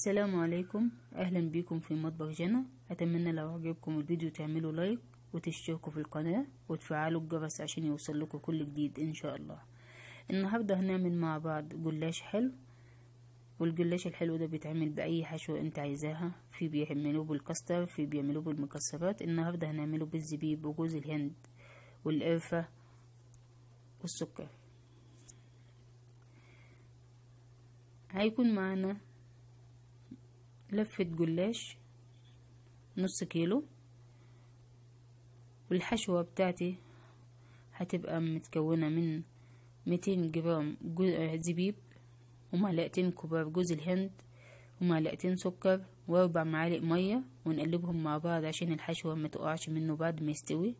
السلام عليكم اهلا بيكم في مطبخ جنى اتمنى لو عجبكم الفيديو تعملوا لايك وتشتركوا في القناة وتفعلوا الجرس عشان يوصلكوا كل جديد ان شاء الله النهاردة هنعمل مع بعض جلاش حلو والجلاش الحلو ده بيتعمل باي حشوة انت عايزاها في بيعملوه بالكاستر في بيعملوه بالمكسرات النهاردة هنعمله بالزبيب وجوز الهند والقرفة والسكر هيكون معانا لفة جلاش نص كيلو والحشوة بتاعتي هتبقى متكونة من ميتين جرام زبيب ومعلقتين كبار جوز الهند ومعلقتين سكر واربع معالق مية ونقلبهم مع بعض عشان الحشوة ما تقعش منه بعد ما يستوي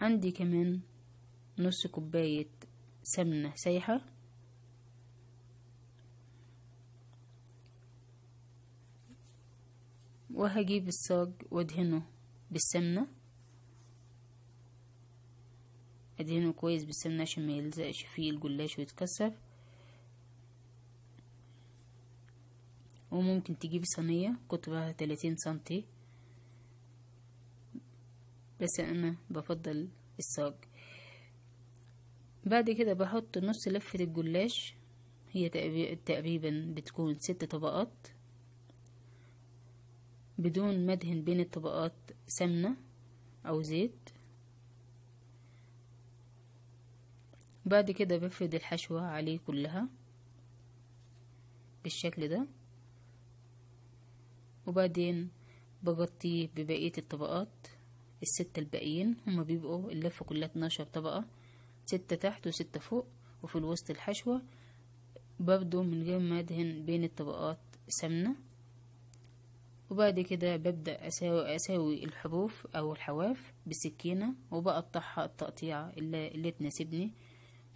عندي كمان نص كوباية سمنة سايحة وهجيب الصاج وادهنه بالسمنة ادهنه كويس بالسمنة عشان ما يلزقش فيه الجلاش ويتكسر وممكن تجيب صينية قطرها تلاتين سنتي بس انا بفضل الصاج بعد كده بحط نص لفة الجلاش هي تقريبا بتكون ست طبقات بدون ما ادهن بين الطبقات سمنة او زيت بعد كده بفرد الحشوة عليه كلها بالشكل ده وبعدين بغطيه ببقية الطبقات الستة الباقيين هما بيبقوا اللفة كلها اتناشر طبقة ستة تحت وستة فوق وفي الوسط الحشوة ببدو من غير ما ادهن بين الطبقات سمنة وبعد كده ببدأ أساوي, أساوي الحروف أو الحواف بسكينة وبقطعها التقطيعة اللي, اللي تناسبني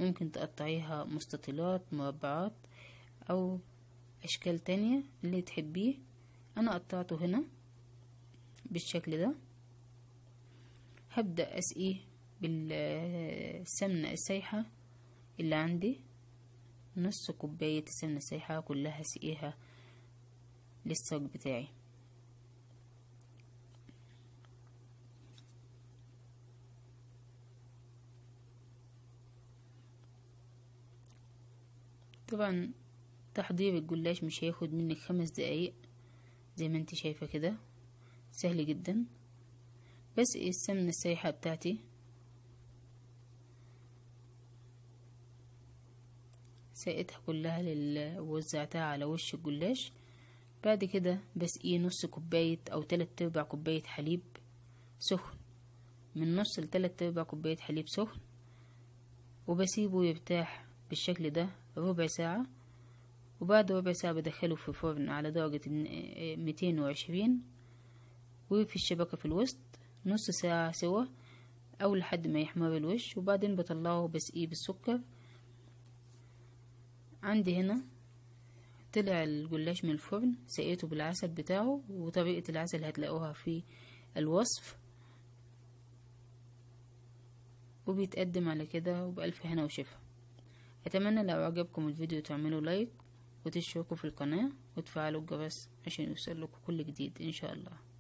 ممكن تقطعيها مستطيلات مربعات أو أشكال تانية اللي تحبيه أنا قطعته هنا بالشكل ده هبدأ أسقيه بالسمنة السايحة اللي عندي نص كوباية السمنة السايحة كلها سقيها للصاج بتاعي طبعا تحضير الجلاش مش هياخد منك خمس دقايق زي ما انت شايفة كده سهل جدا بس السمنة السايحة بتاعتي ساقتها كلها ووزعتها على وش الجلاش بعد كده بسقيه نص كوباية أو تلات أرباع كوباية حليب سخن من نص لتلات أرباع كوباية حليب سخن وبسيبه يرتاح بالشكل ده ربع ساعة وبعد ربع ساعة بدخله في الفرن على درجة إيه، ميتين وعشرين وفي الشبكة في الوسط نص ساعة سوا أو لحد ما يحمر الوش وبعدين بطلعه بسقيه بالسكر عندي هنا طلع الجلاش من الفرن سقيته بالعسل بتاعه وطريقة العسل هتلاقوها في الوصف وبيتقدم على كده وبألف هنا وشفا اتمنى لو عجبكم الفيديو تعملوا لايك وتشتركوا في القناة وتفعلوا الجرس عشان يوصل لكم كل جديد ان شاء الله